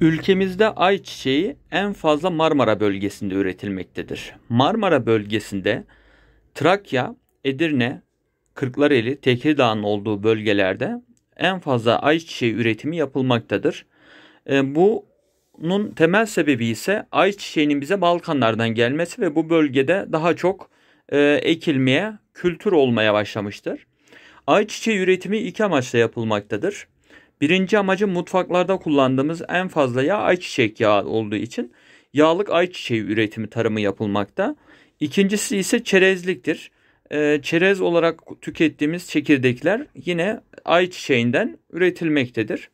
Ülkemizde ayçiçeği en fazla Marmara bölgesinde üretilmektedir. Marmara bölgesinde Trakya, Edirne, Kırklareli, Tekirdağ'ın olduğu bölgelerde en fazla ayçiçeği üretimi yapılmaktadır. E, bunun temel sebebi ise ayçiçeğinin bize Balkanlardan gelmesi ve bu bölgede daha çok e, ekilmeye, kültür olmaya başlamıştır. Ayçiçeği üretimi iki amaçla yapılmaktadır. Birinci amacı mutfaklarda kullandığımız en fazla yağ ayçiçek yağı olduğu için yağlık ayçiçeği üretimi tarımı yapılmakta. İkincisi ise çerezliktir. Ee, çerez olarak tükettiğimiz çekirdekler yine ayçiçeğinden üretilmektedir.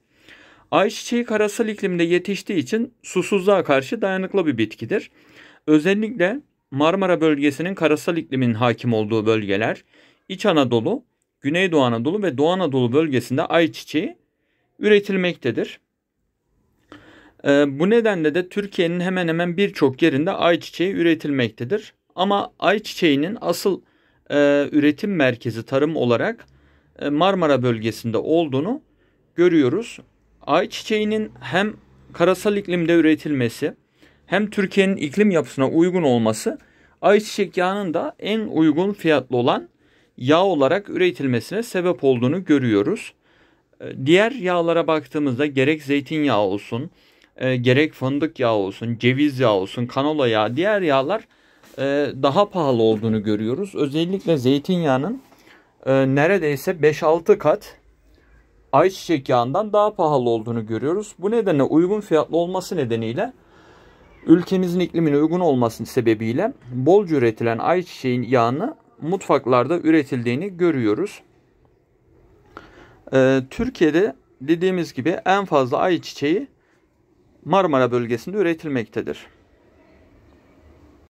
Ayçiçeği karasal iklimde yetiştiği için susuzluğa karşı dayanıklı bir bitkidir. Özellikle Marmara bölgesinin karasal iklimin hakim olduğu bölgeler, İç Anadolu, Güneydoğu Anadolu ve Doğu Anadolu bölgesinde ayçiçeği üretilmektedir. E, bu nedenle de Türkiye'nin hemen hemen birçok yerinde ayçiçeği üretilmektedir. Ama ayçiçeğinin asıl e, üretim merkezi tarım olarak e, Marmara bölgesinde olduğunu görüyoruz. Ayçiçeğinin hem karasal iklimde üretilmesi hem Türkiye'nin iklim yapısına uygun olması ayçiçek yağının da en uygun fiyatlı olan yağ olarak üretilmesine sebep olduğunu görüyoruz. Ee, diğer yağlara baktığımızda gerek zeytinyağı olsun, e, gerek fındık yağı olsun, ceviz yağı olsun, kanola yağı, diğer yağlar e, daha pahalı olduğunu görüyoruz. Özellikle zeytinyağının e, neredeyse 5-6 kat ayçiçek yağından daha pahalı olduğunu görüyoruz. Bu nedenle uygun fiyatlı olması nedeniyle ülkemizin iklimine uygun olması sebebiyle bolca üretilen ayçiçeğin yağını mutfaklarda üretildiğini görüyoruz. Ee, Türkiye'de dediğimiz gibi en fazla ayçiçeği Marmara bölgesinde üretilmektedir.